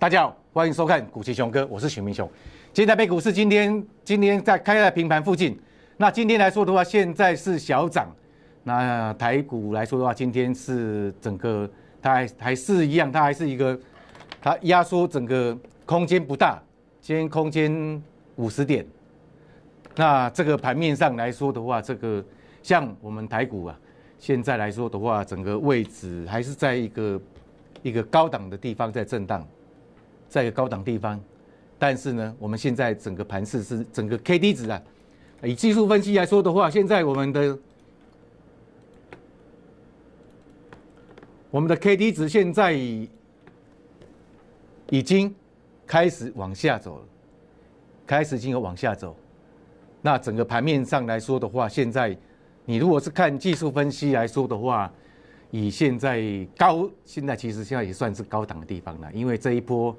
大家好，欢迎收看古奇雄哥，我是徐明雄。今天在北股市今天今天在开在平盘附近。那今天来说的话，现在是小涨。那台股来说的话，今天是整个它还还是一样，它还是一个它压缩整个空间不大，今天空间五十点。那这个盘面上来说的话，这个像我们台股啊，现在来说的话，整个位置还是在一个一个高档的地方在震荡。在高档地方，但是呢，我们现在整个盘市是整个 K D 值啊，以技术分析来说的话，现在我们的我们的 K D 值现在已经开始往下走了，开始进入往下走。那整个盘面上来说的话，现在你如果是看技术分析来说的话，以现在高，现在其实现在也算是高档的地方了，因为这一波。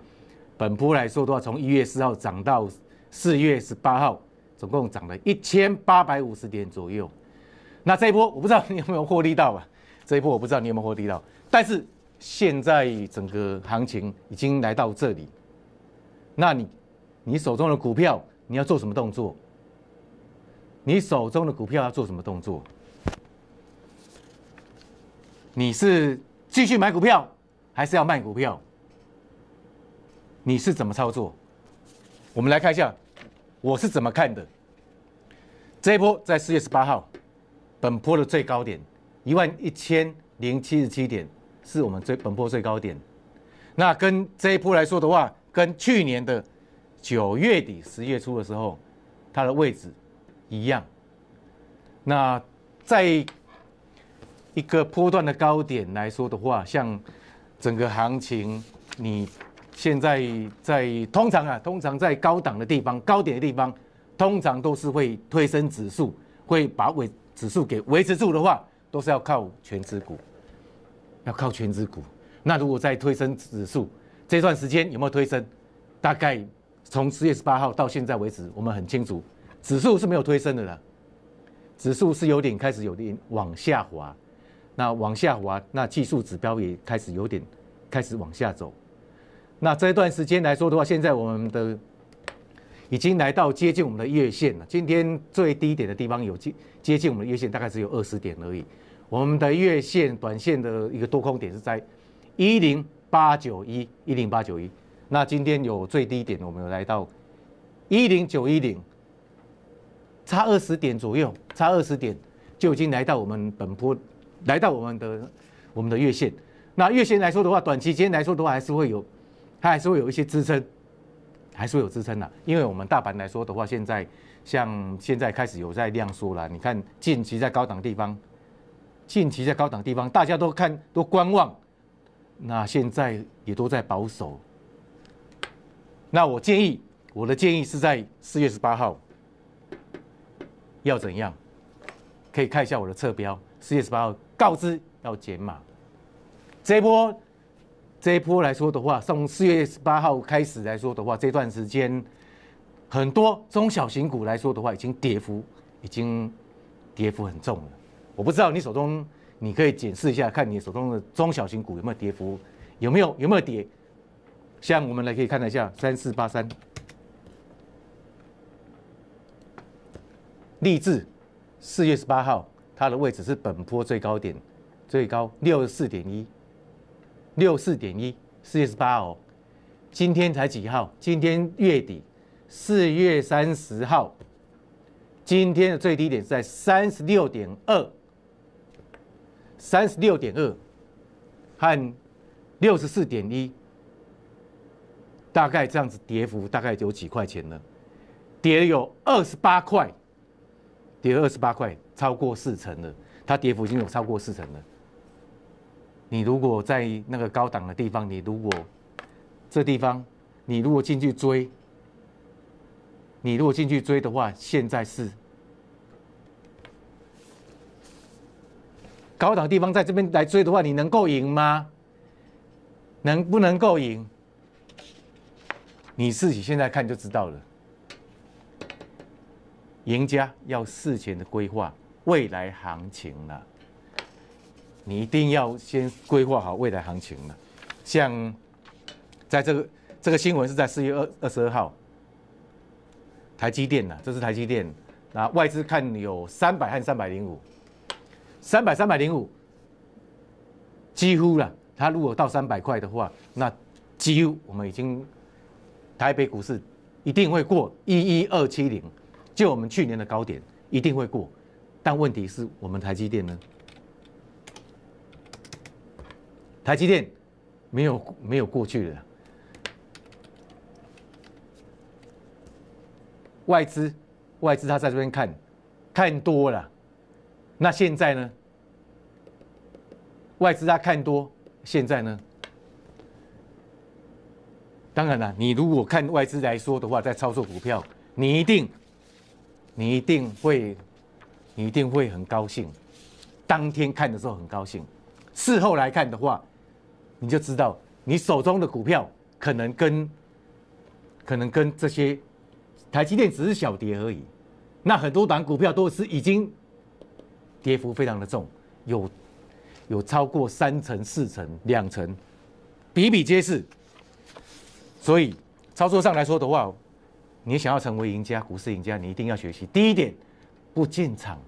本波来说的话，从一月四号涨到四月十八号，总共涨了一千八百五十点左右。那这一波我不知道你有没有获利到啊？这一波我不知道你有没有获利到。但是现在整个行情已经来到这里，那你你手中的股票你要做什么动作？你手中的股票要做什么动作？你是继续买股票，还是要卖股票？你是怎么操作？我们来看一下，我是怎么看的。这一波在四月十八号，本波的最高点一万一千零七十七点，是我们最本波最高点。那跟这一波来说的话，跟去年的九月底十月初的时候，它的位置一样。那在一个波段的高点来说的话，像整个行情你。现在在通常啊，通常在高档的地方、高点的地方，通常都是会推升指数，会把维指数给维持住的话，都是要靠全指股，要靠全指股。那如果在推升指数这段时间有没有推升？大概从十月十八号到现在为止，我们很清楚，指数是没有推升的了，指数是有点开始有点往下滑，那往下滑，那技术指标也开始有点开始往下走。那这段时间来说的话，现在我们的已经来到接近我们的月线了。今天最低点的地方有接接近我们的月线，大概只有二十点而已。我们的月线、短线的一个多空点是在一零八九一、一零八九一。那今天有最低点，我们有来到一零九一零，差二十点左右，差二十点就已经来到我们本波，来到我们的我们的月线。那月线来说的话，短期间来说的话，还是会有。它还是会有一些支撑，还是会有支撑的，因为我们大盘来说的话，现在像现在开始有在量缩了。你看近期在高档地方，近期在高档地方，大家都看都观望，那现在也都在保守。那我建议，我的建议是在四月十八号要怎样？可以看一下我的侧标，四月十八号告知要减码，这波。这一波来说的话，从四月十八号开始来说的话，这段时间很多中小型股来说的话，已经跌幅已经跌幅很重了。我不知道你手中，你可以检视一下，看你手中的中小型股有没有跌幅，有没有有没有跌。像我们来可以看一下三四八三，立志四月十八号它的位置是本波最高点，最高六十四点一。六四点一，四月十八哦，今天才几号？今天月底，四月三十号。今天的最低点在三十六点二，三十六点二和六十四点一，大概这样子跌幅大概有几块钱呢？跌了有二十八块，跌了二十八块，超过四成了。它跌幅已经有超过四成了。你如果在那个高档的地方，你如果这地方，你如果进去追，你如果进去追的话，现在是高档地方，在这边来追的话，你能够赢吗？能不能够赢？你自己现在看就知道了。赢家要事前的规划未来行情了。你一定要先规划好未来行情了。像在这个这个新闻是在四月二二十二号，台积电呐，这是台积电。那外资看有三百和三百零五，三百三百零五，几乎了。它如果到三百块的话，那几乎我们已经台北股市一定会过一一二七零，就我们去年的高点一定会过。但问题是我们台积电呢？台积电没有没有过去的外资，外资他在这边看，看多了。那现在呢？外资他看多，现在呢？当然了，你如果看外资来说的话，在操作股票，你一定，你一定会，你一定会很高兴。当天看的时候很高兴，事后来看的话。你就知道你手中的股票可能跟，可能跟这些台积电只是小跌而已，那很多档股票都是已经跌幅非常的重，有有超过三成、四成、两成，比比皆是。所以操作上来说的话，你想要成为赢家，股市赢家，你一定要学习第一点，不进场。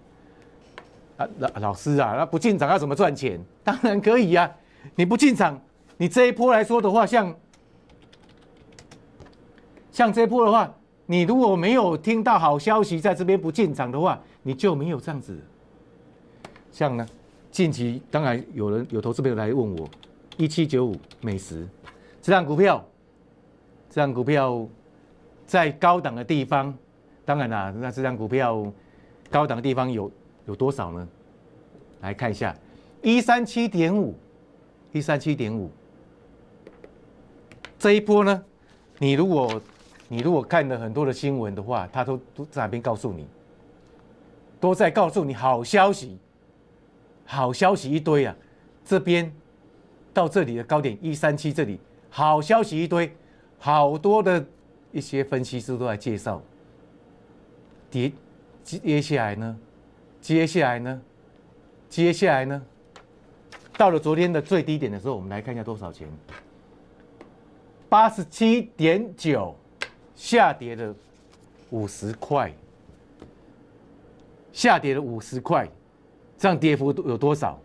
啊，老老师啊，那不进场要怎么赚钱？当然可以呀。你不进场，你这一波来说的话，像像这一波的话，你如果没有听到好消息，在这边不进场的话，你就没有这样子。像呢，近期当然有人有投资朋友来问我，一七九五美食，这张股票，这张股票在高档的地方，当然啦，那这张股票高档的地方有有多少呢？来看一下，一三七点五。一三七点五，这一波呢，你如果你如果看了很多的新闻的话，他都都在那边告诉你，都在告诉你好消息，好消息一堆啊！这边到这里的高点一三七这里，好消息一堆，好多的一些分析师都在介绍。接接下来呢，接下来呢，接下来呢？到了昨天的最低点的时候，我们来看一下多少钱，八十七点九，下跌了五十块，下跌了五十块，这样跌幅有多少？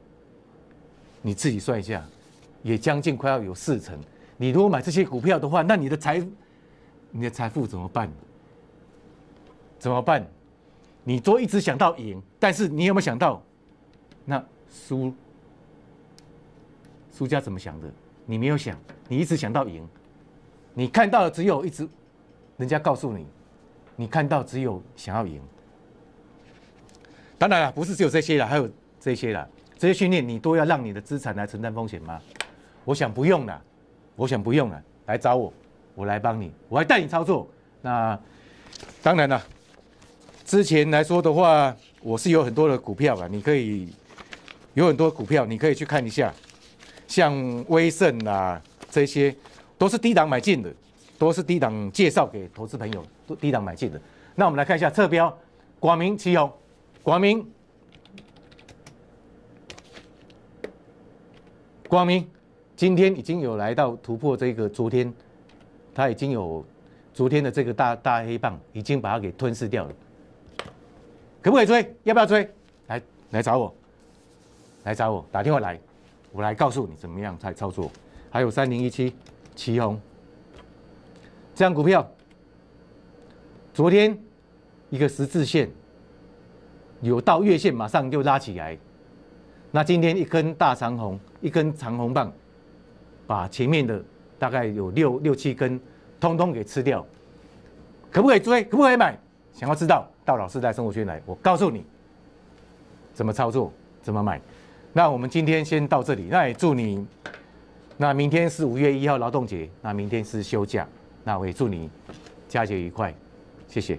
你自己算一下，也将近快要有四成。你如果买这些股票的话，那你的财，你的财富怎么办？怎么办？你都一直想到赢，但是你有没有想到那输？输家怎么想的？你没有想，你一直想到赢，你看到的只有一直，人家告诉你，你看到只有想要赢。当然了，不是只有这些了，还有这些了，这些训练你都要让你的资产来承担风险吗？我想不用了，我想不用了，来找我，我来帮你，我还带你操作。那当然了，之前来说的话，我是有很多的股票吧，你可以有很多股票，你可以去看一下。像威盛啊，这些都是低档买进的，都是低档介绍给投资朋友，低档买进的。那我们来看一下侧标，广明旗宏，广明，广明，今天已经有来到突破这个昨天，它已经有昨天的这个大大黑棒已经把它给吞噬掉了，可不可以追？要不要追？来来找我，来找我，打电话来。我来告诉你怎么样才操作。还有三零一七旗宏，这张股票，昨天一个十字线，有到月线马上就拉起来。那今天一根大长红，一根长红棒，把前面的大概有六六七根，通通给吃掉。可不可以追？可不可以买？想要知道，到老师在生活圈来，我告诉你怎么操作，怎么买。那我们今天先到这里。那也祝你，那明天是五月一号劳动节，那明天是休假，那我也祝你佳节愉快，谢谢。